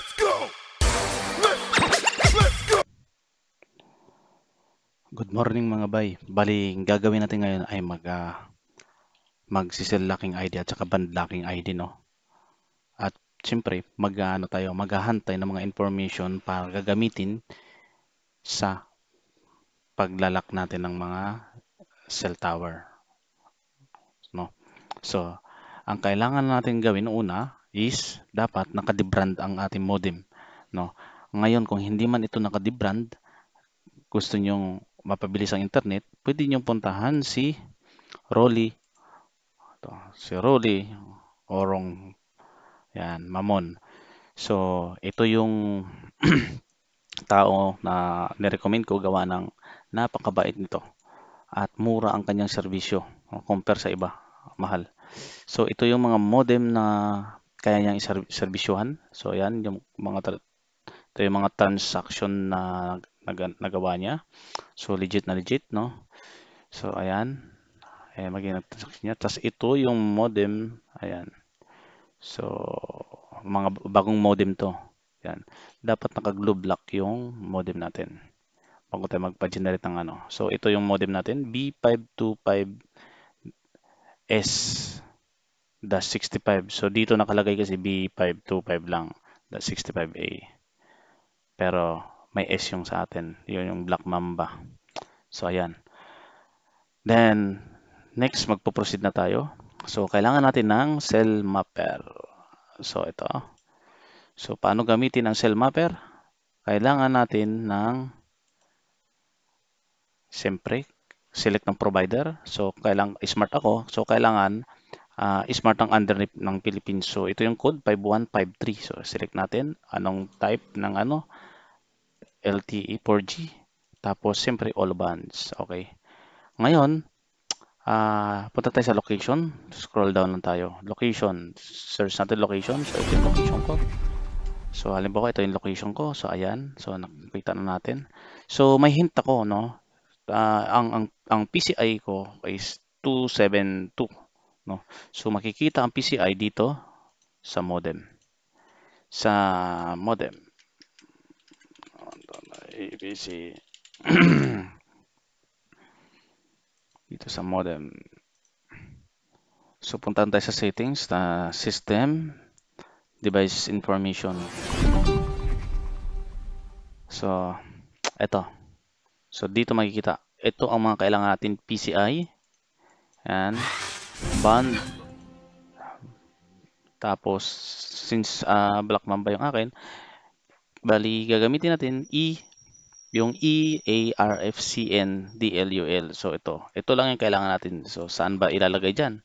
Let's go! Let's, go! Good morning mga bay. Bali, gagawin natin ngayon ay mag uh, magsisell locking ID at saka band locking ID no. At siyempre, mag aano ah, tayo, maghahantay ng mga information para gagamitin sa paglalak natin ng mga cell tower. No. So, ang kailangan natin gawin una is dapat nakadibrand ang ating modem. No? Ngayon, kung hindi man ito nakadibrand, gusto nyong mapabilis ang internet, pwede nyong puntahan si Rolly. Ito, si Rolly, Orong, yan, Mamon. So, ito yung tao na nirecommend ko gawa ng napakabait nito at mura ang kanyang serbisyo compare sa iba mahal so ito yung mga modem na kaya niyang iserbisyuhan. So ayan, yung mga ito yung mga transaction na nagawa niya. So legit na legit, no? So ayan, eh maging nag-transaction niya. Tapos ito yung modem, ayan. So mga bagong modem to. Ayan. Dapat naka-glue block yung modem natin bago tayo magpa-generate ng ano. So ito yung modem natin, B525S dash 65. So, dito nakalagay kasi B525 lang, dash 65A. Pero, may S yung sa atin. Yun yung Black Mamba. So, ayan. Then, next, magpo-proceed na tayo. So, kailangan natin ng cell mapper. So, ito. So, paano gamitin ang cell mapper? Kailangan natin ng, siyempre, select ng provider. So, kailangan, smart ako. So, kailangan uh, smart ang underneath ng Philippines. So ito yung code 5153. So select natin anong type ng ano LTE 4G tapos siyempre all bands. Okay. Ngayon, uh, punta tayo sa location. Scroll down lang tayo. Location. Search natin location. So ito yung location ko. So halimbawa ito yung location ko. So ayan. So nakikita na natin. So may hint ako no. Uh, ang ang ang PCI ko is 272 No? So makikita ang PCI dito sa modem. Sa modem. APC. dito sa modem. So punta tayo sa settings na system device information. So eto. So dito makikita. Ito ang mga kailangan natin PCI. And band. Tapos, since uh, black mamba yung akin, bali gagamitin natin E, yung E, A, R, F, C, N, D, L, U, L. So, ito. Ito lang yung kailangan natin. So, saan ba ilalagay diyan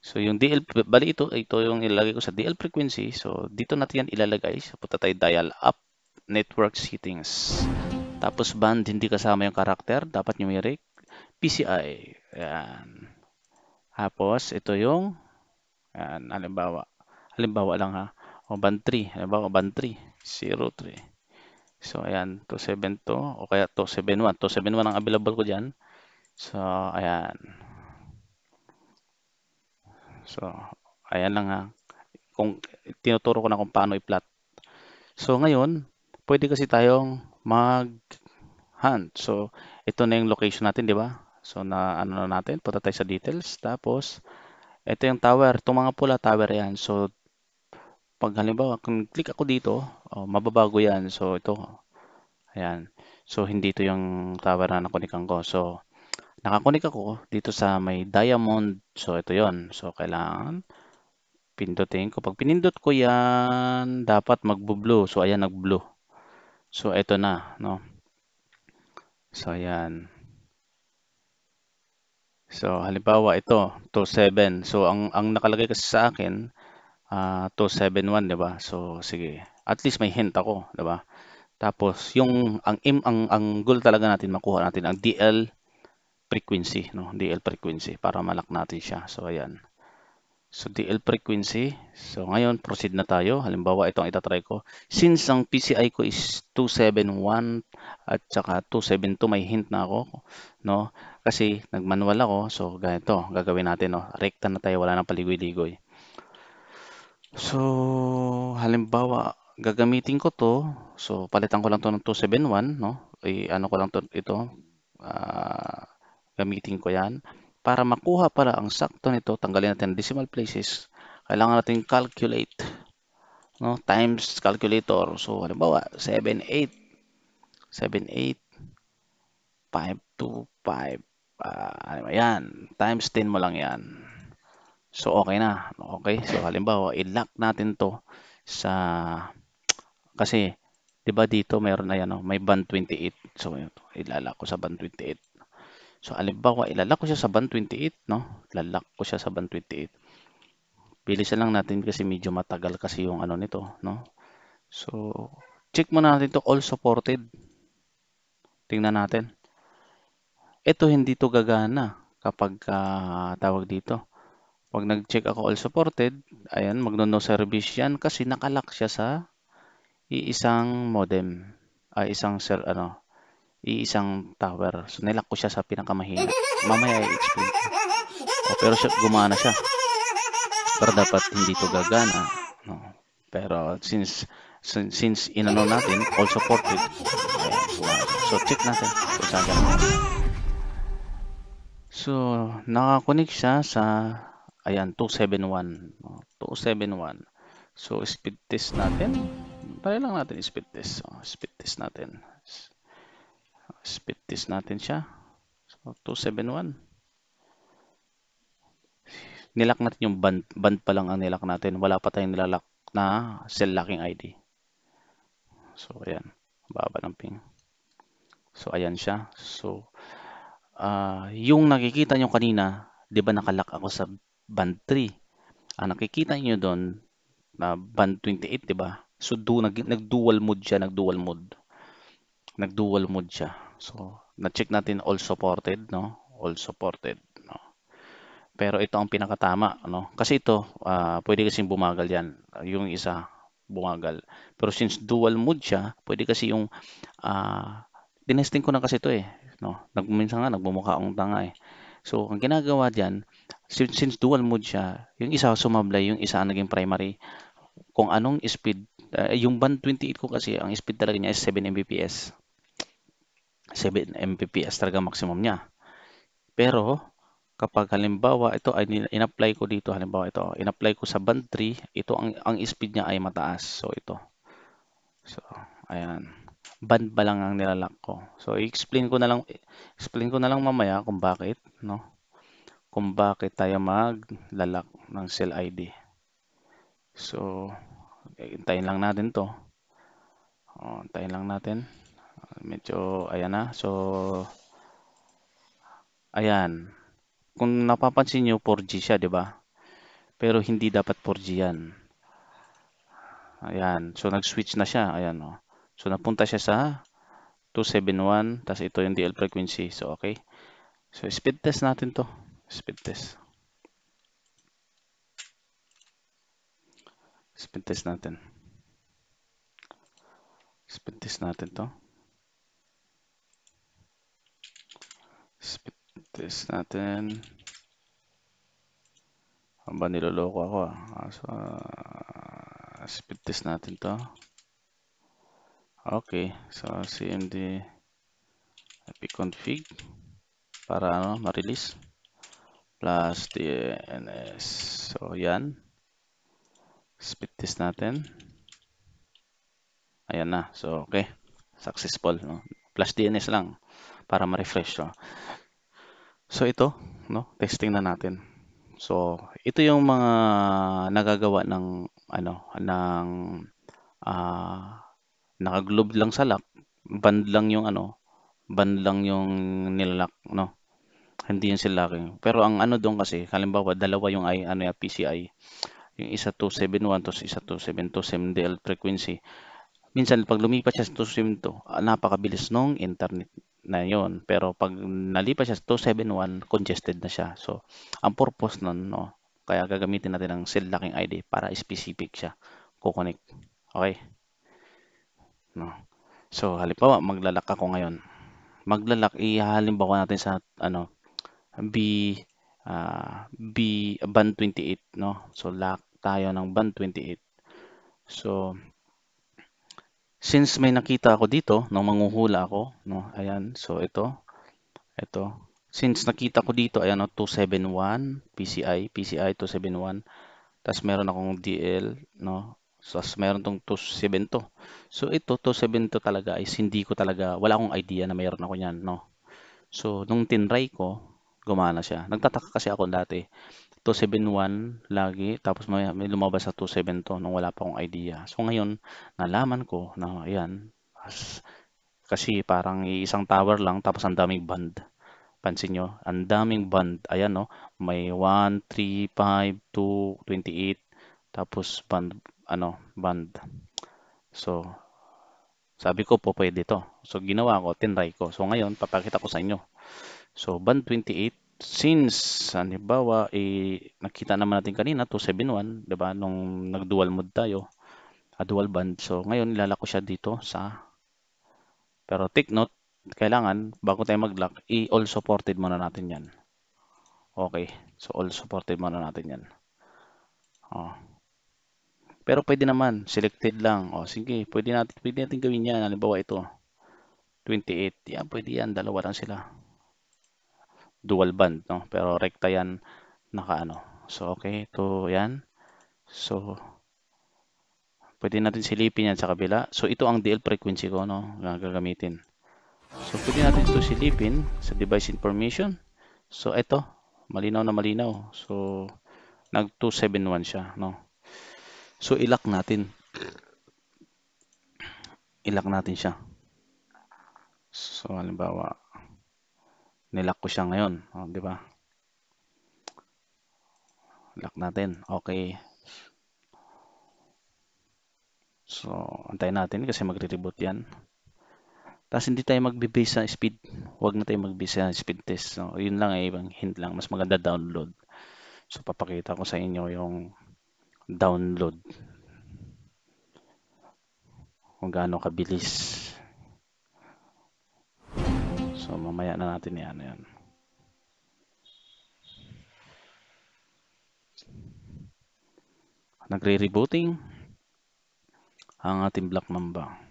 So, yung DL, bali ito, ito yung ilalagay ko sa DL frequency. So, dito natin yan ilalagay. So, punta tayo dial up, network settings. Tapos, band, hindi kasama yung character. Dapat numeric. PCI. Ayan. Tapos, ito yung, yan, halimbawa, halimbawa lang ha, o band 3, halimbawa uban 3, 0, 3. So, ayan, 272, o kaya 271, 271 ang available ko dyan. So, ayan. So, ayan lang ha, kung tinuturo ko na kung paano i-plot. So, ngayon, pwede kasi tayong mag-hunt. So, ito na yung location natin, di ba? So na ano na natin, punta tayo sa details. Tapos ito yung tower, itong mga pula tower yan. So pag halimbawa kung click ako dito, oh, mababago yan. So ito, ayan. So hindi ito yung tower na nakonikan ko. So nakakonik ako dito sa may diamond. So ito yon So kailangan pindutin ko. Pag pinindot ko yan, dapat magbo-blue. So ayan nag-blue. So ito na, no. So ayan. So halimbawa ito 27. So ang ang nakalagay kasi sa akin uh, ah, 271, 'di ba? So sige, at least may hint ako, 'di ba? Tapos yung ang im ang ang goal talaga natin makuha natin ang DL frequency, no? DL frequency para malak natin siya. So ayan. So DL frequency. So ngayon proceed na tayo. Halimbawa itong ang itatry ko. Since ang PCI ko is 271 at saka 272 may hint na ako, no? Kasi nagmanual ako. So ganito gagawin natin, no. Rekta na tayo, wala nang paligoy-ligoy. So halimbawa gagamitin ko to. So palitan ko lang to ng 271, no? I ano ko lang to ito. Uh, gamitin ko 'yan. Para makuha pala ang sakto nito, tanggalin natin ang decimal places. Kailangan natin calculate. No? Times calculator. So, halimbawa, 78. 78. 525. 8. 5, 2, Uh, ayan. Times 10 mo lang yan. So, okay na. Okay? So, halimbawa, ilock natin to sa... Kasi, 'di ba dito mayroon na yan, no? may band 28. So, ilalak ko sa band 28. So, alimbawa, ilalak ko siya sa band 28, no? Lalak ko siya sa band 28. Bilisan lang natin kasi medyo matagal kasi yung ano nito, no? So, check muna natin to all supported. Tingnan natin. Ito, hindi to gagana kapag uh, tawag dito. Pag nag-check ako all supported, ayan, magno-no service yan kasi nakalak siya sa iisang modem, ay ah, isang ser, ano, iisang tower. So, nilak ko siya sa pinakamahina. Mamaya i-explain ko. Oh, pero siya, gumana siya. Pero dapat hindi to gagana. No. Pero since since, since inano natin, also portrait. Oh, so, check natin kung saan gano'n. So, nakakunik siya sa, ayan, 271. 271. So, speed test natin. Try lang natin speed test. So, oh, speed test natin. Split test natin siya. So, 271. Nilak natin yung band. Band pa lang ang nilak natin. Wala pa tayong nilalak na cell locking ID. So, ayan. Baba ng ping. So, ayan siya. So, uh, yung nakikita nyo kanina, di ba nakalak ako sa band 3? Ang nakikita niyo doon, na band 28, di ba? So, do, nag, nag-dual mode siya, nag-dual mode. Nag-dual mode siya. So, na-check natin all supported, no? All supported, no? Pero ito ang pinakatama, no? Kasi ito, uh, pwede kasing bumagal yan. Yung isa, bumagal. Pero since dual mode siya, pwede kasi yung uh, ah, dinesting ko na kasi ito eh. No? Nagminsan nga, nagbumuka akong tanga eh. So, ang ginagawa dyan, since, since dual mode siya, yung isa sumablay, yung isa naging primary. Kung anong speed, uh, yung band 28 ko kasi, ang speed talaga niya is 7 Mbps. 7 Mbps talaga maximum niya. Pero kapag halimbawa ito ay in-apply ko dito halimbawa ito, in-apply ko sa band 3, ito ang ang speed niya ay mataas. So ito. So ayan. Band ba lang ang nilalak ko. So i-explain ko na lang explain ko na lang mamaya kung bakit, no? Kung bakit tayo maglalak ng cell ID. So eh, hintayin lang natin 'to. Oh, hintayin lang natin medyo ayan na. So ayan. Kung napapansin niyo 4G siya, 'di ba? Pero hindi dapat 4G 'yan. Ayan. So nag-switch na siya. Ayan oh. So napunta siya sa 271 tapos ito yung DL frequency. So okay. So speed test natin 'to. Speed test. Speed test natin. Speed test natin 'to. test natin. Ang ba niloloko ako ah. So, uh, ah, speed test natin to. Okay. So, cmd config para ano, ma-release plus DNS. So, yan. Speed test natin. Ayan na. So, okay. Successful. No? Plus DNS lang para ma-refresh siya. So ito, no, testing na natin. So ito yung mga nagagawa ng ano ng uh, ah, naka-globe lang sa lock, band lang yung ano, band lang yung nilalock, no. Hindi yun sila laking. Pero ang ano doon kasi, halimbawa dalawa yung I, ano yung PCI. Yung isa 271 tapos isa 272 SMDL frequency minsan pag lumipat siya sa 272, napakabilis nung internet na yon pero pag nalipas siya sa 271 congested na siya so ang purpose nun no kaya gagamitin natin ang cell locking ID para specific siya kukonek okay no so halimbawa maglalak ako ngayon maglalak ihalimbawa natin sa ano B uh, B band 28 no so lock tayo ng band 28 so since may nakita ako dito, nung manghuhula ako, no, ayan, so ito, ito, since nakita ko dito, ayan o, 271, PCI, PCI 271, tapos meron akong DL, no, so meron tong 272, so ito, 272 talaga ay hindi ko talaga, wala akong idea na meron ako niyan no, so nung tinray ko, gumana siya, nagtataka kasi ako dati, 271 lagi tapos may, may lumabas sa 272 to nung wala pa akong idea. So ngayon nalaman ko na ayan as, kasi parang isang tower lang tapos ang daming band. Pansin nyo, ang daming band. Ayan no, may 1, 3, 5, 2, 28 tapos band ano, band. So sabi ko po pwede to. So ginawa ko, tinry ko. So ngayon papakita ko sa inyo. So band 28 since halimbawa eh, nakita naman natin kanina 271 'di ba nung nag-dual mode tayo a dual band so ngayon ilalako siya dito sa pero take note kailangan bago tayo mag-lock i-all supported muna natin 'yan okay so all supported muna natin 'yan oh pero pwede naman selected lang oh sige pwede natin pwede natin gawin 'yan halimbawa ito 28 yan pwede yan dalawa lang sila dual band no pero rekta yan naka ano so okay to yan so pwede natin silipin yan sa kabila so ito ang DL frequency ko no gagamitin so pwede natin ito silipin sa device information so ito malinaw na malinaw so nag 271 siya no so ilak natin ilak natin siya so halimbawa nilak ko siya ngayon. O, oh, di ba? Lock natin. Okay. So, antayin natin kasi magre-reboot yan. Tapos hindi tayo magbe-base sa speed. Huwag na tayo magbe-base sa speed test. So, yun lang ay eh, ibang hint lang. Mas maganda download. So, papakita ko sa inyo yung download. Kung gaano kabilis. So mamaya na natin yan. yan. Nagre-rebooting ang ating black mamba.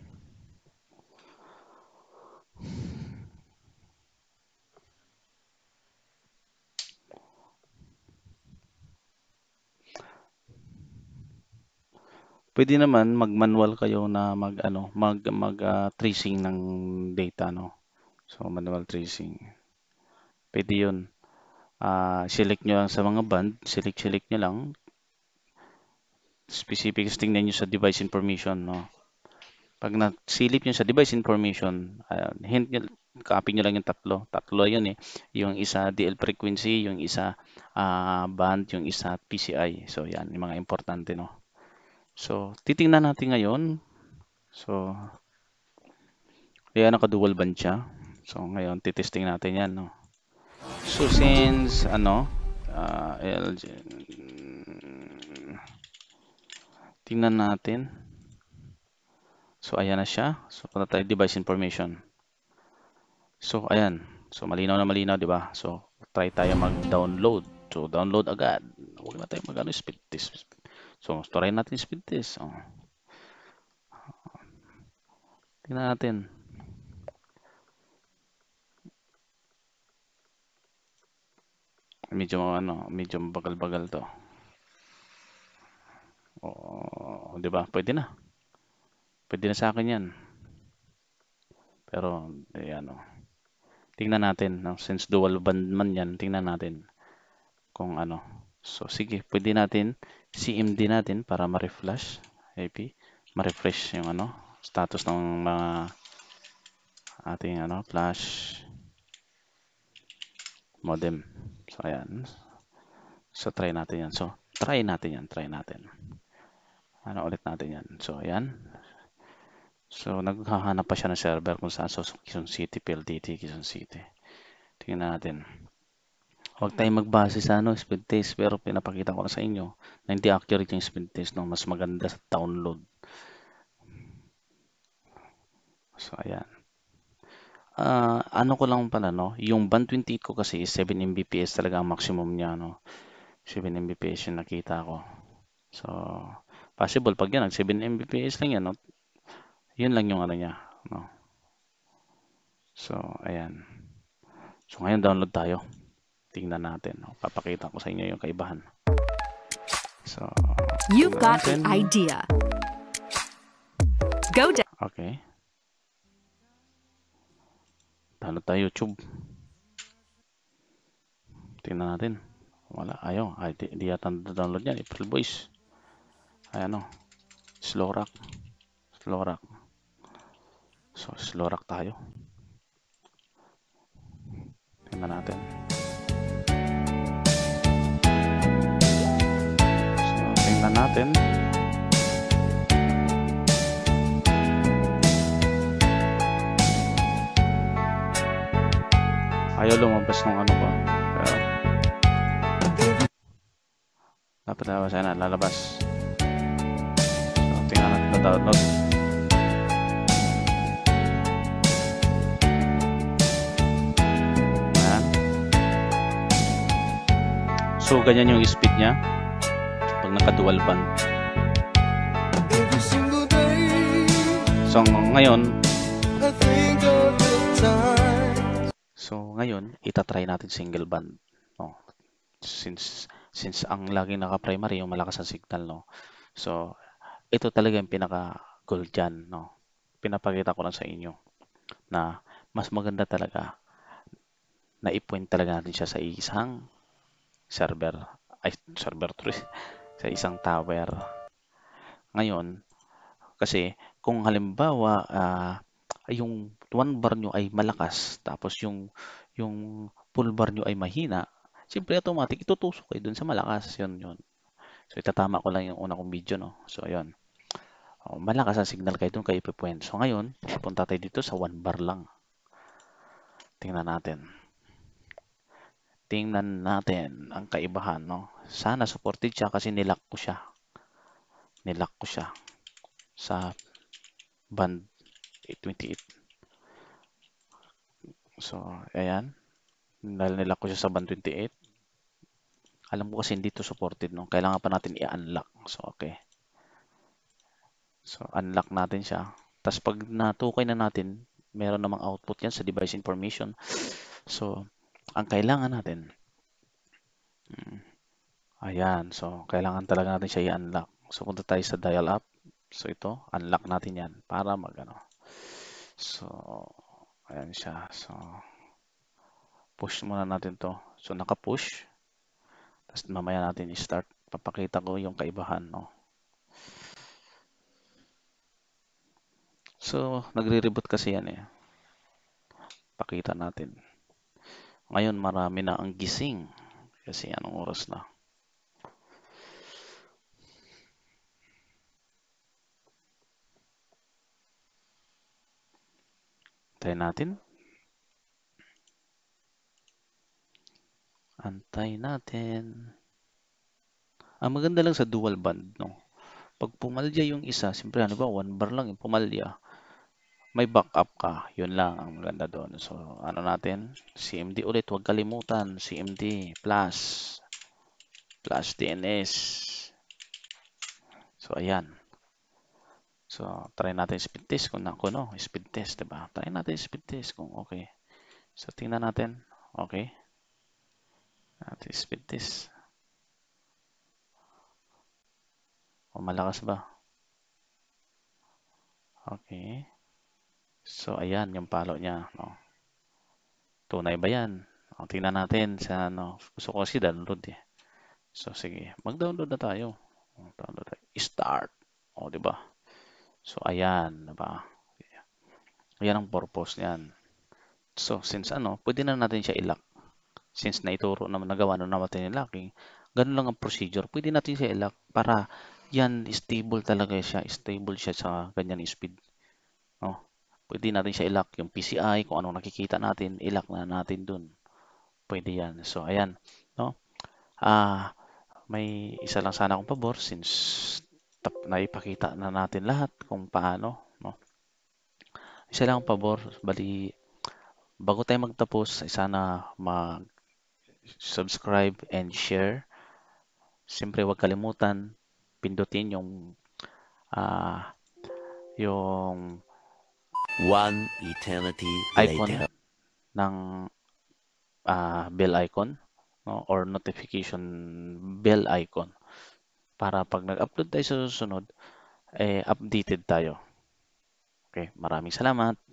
pwede naman mag-manual kayo na mag ano, mag mag uh, tracing ng data no. So, manual tracing. Pwede yun. Uh, select nyo lang sa mga band. Select-select nyo lang. Specific, tingnan nyo sa device information. No? Pag nasilip nyo sa device information, uh, hint nyo, copy nyo lang yung tatlo. Tatlo yun eh. Yung isa DL frequency, yung isa uh, band, yung isa PCI. So, yan. Yung mga importante, no? So, titingnan natin ngayon. So, ayan, naka-dual band siya. So ngayon titesting natin 'yan, no. So since ano, uh, LG Tingnan natin. So ayan na siya. So punta tayo device information. So ayan. So malinaw na malinaw, 'di ba? So try tayo mag-download. So download agad. Huwag na tayo mag-ano speed test. So try natin speed test. Oh. Tingnan natin. Medyo ano, medyo bagal-bagal to. Oo, 'di ba? Pwede na. Pwede na sa akin 'yan. Pero ayan eh, oh. Tingnan natin, no? since dual band man 'yan, tingnan natin kung ano. So sige, pwede natin CMD natin para ma reflash AP, ma-refresh yung ano, status ng mga ating ano, flash modem. So, ayan. So, try natin yan. So, try natin yan. Try natin. Ano ulit natin yan. So, ayan. So, naghahanap pa siya ng server kung saan. So, Quezon City, PLDT, Quezon City. Tingnan natin. Huwag tayong magbase sa ano, speed test. Pero pinapakita ko na sa inyo na hindi accurate yung speed test ng mas maganda sa download. So, ayan. Ah, ano ko lang pala 'no, yung band 28 ko kasi 7 MBPS talaga ang maximum niya 'no. 7 MBPS yung nakita ko. So, possible 'pag yan 7 MBPS lang yan 'no, yun lang yung ano niya 'no. So, ayan. So, ngayon download tayo. Tingnan natin 'no, papakita ko sa inyo yung kaibahan. So, You've got the idea. Go down. Okey. Talo tayo YouTube. Tingnan natin. Wala. Ayaw. Ay, di, di yata download yan. April Boys. Ay ano. Slow rock. Slow rock. So, slow rock tayo. Tingnan natin. So, tingnan natin. ayaw lumabas ng ano ko. Pero, dapat lalabas. Ayan na, lalabas. So, tingnan natin na download. Ayan. So, ganyan yung speed niya pag naka-dual band. So, ngayon, ngayon, itatry natin single band. No? Since, since ang laging naka-primary, yung malakas ang signal. No? So, ito talaga yung pinaka-goal dyan. No? Pinapakita ko lang sa inyo na mas maganda talaga na i-point talaga natin siya sa isang server. Ay, server 3. sa isang tower. Ngayon, kasi kung halimbawa uh, yung one bar nyo ay malakas tapos yung yung pulbar nyo ay mahina, siyempre automatic itutusok kayo dun sa malakas. Yun, yun. So, itatama ko lang yung una kong video, no? So, ayun. O, oh, malakas ang signal kayo dun kayo pipuwento. So, ngayon, punta tayo dito sa 1 bar lang. Tingnan natin. Tingnan natin ang kaibahan, no? Sana supported siya kasi nilock ko siya. Nilock ko siya sa band 828. So, ayan. Dahil nilock ko siya sa band 28. Alam ko kasi hindi to supported, no? Kailangan pa natin i-unlock. So, okay. So, unlock natin siya. Tapos, pag natukay na natin, meron namang output yan sa device information. So, ang kailangan natin, hmm, ayan. So, kailangan talaga natin siya i-unlock. So, punta tayo sa dial up. So, ito, unlock natin yan para mag, ano. So, Ayan siya. So, push muna natin to. So, naka-push. Tapos mamaya natin i-start. Papakita ko yung kaibahan. No? So, nagre-reboot kasi yan eh. Pakita natin. Ngayon, marami na ang gising. Kasi anong oras na? Antayin natin. Antayin natin. Ang maganda lang sa dual band, no? Pag pumalya yung isa, siyempre ano ba, one bar lang yung pumalya. May backup ka. Yun lang ang maganda doon. So, ano natin? CMD ulit. Huwag kalimutan. CMD plus plus DNS. So, ayan. So, try natin speed test kung nakuno, speed test, 'di ba? Try natin speed test kung okay. So, tingnan natin. Okay. Natin speed test. O malakas ba? Okay. So, ayan yung palo niya, no. Tunay ba 'yan? O, tingnan natin sa ano, gusto ko kasi download eh. So, sige, mag-download na tayo. Mag-download tayo. Start. O, 'di ba? So, ayan. Diba? Ayan ang purpose niyan. So, since ano, pwede na natin siya ilock. Since naituro naman, nagawa na natin yung locking, ganun lang ang procedure. Pwede natin siya ilock para yan, stable talaga siya. Stable siya sa ganyan speed. No? Pwede natin siya ilock yung PCI, kung anong nakikita natin, ilock na natin dun. Pwede yan. So, ayan. No? Ah, may isa lang sana akong pabor since naipakita na natin lahat kung paano. No? Isa lang ang pabor, bali bago tayo magtapos, sana mag-subscribe and share. Siyempre, huwag kalimutan, pindutin yung uh, yung One eternity icon later. ng uh, bell icon no? or notification bell icon para pag nag-upload tayo sa susunod, eh, updated tayo. Okay, maraming salamat.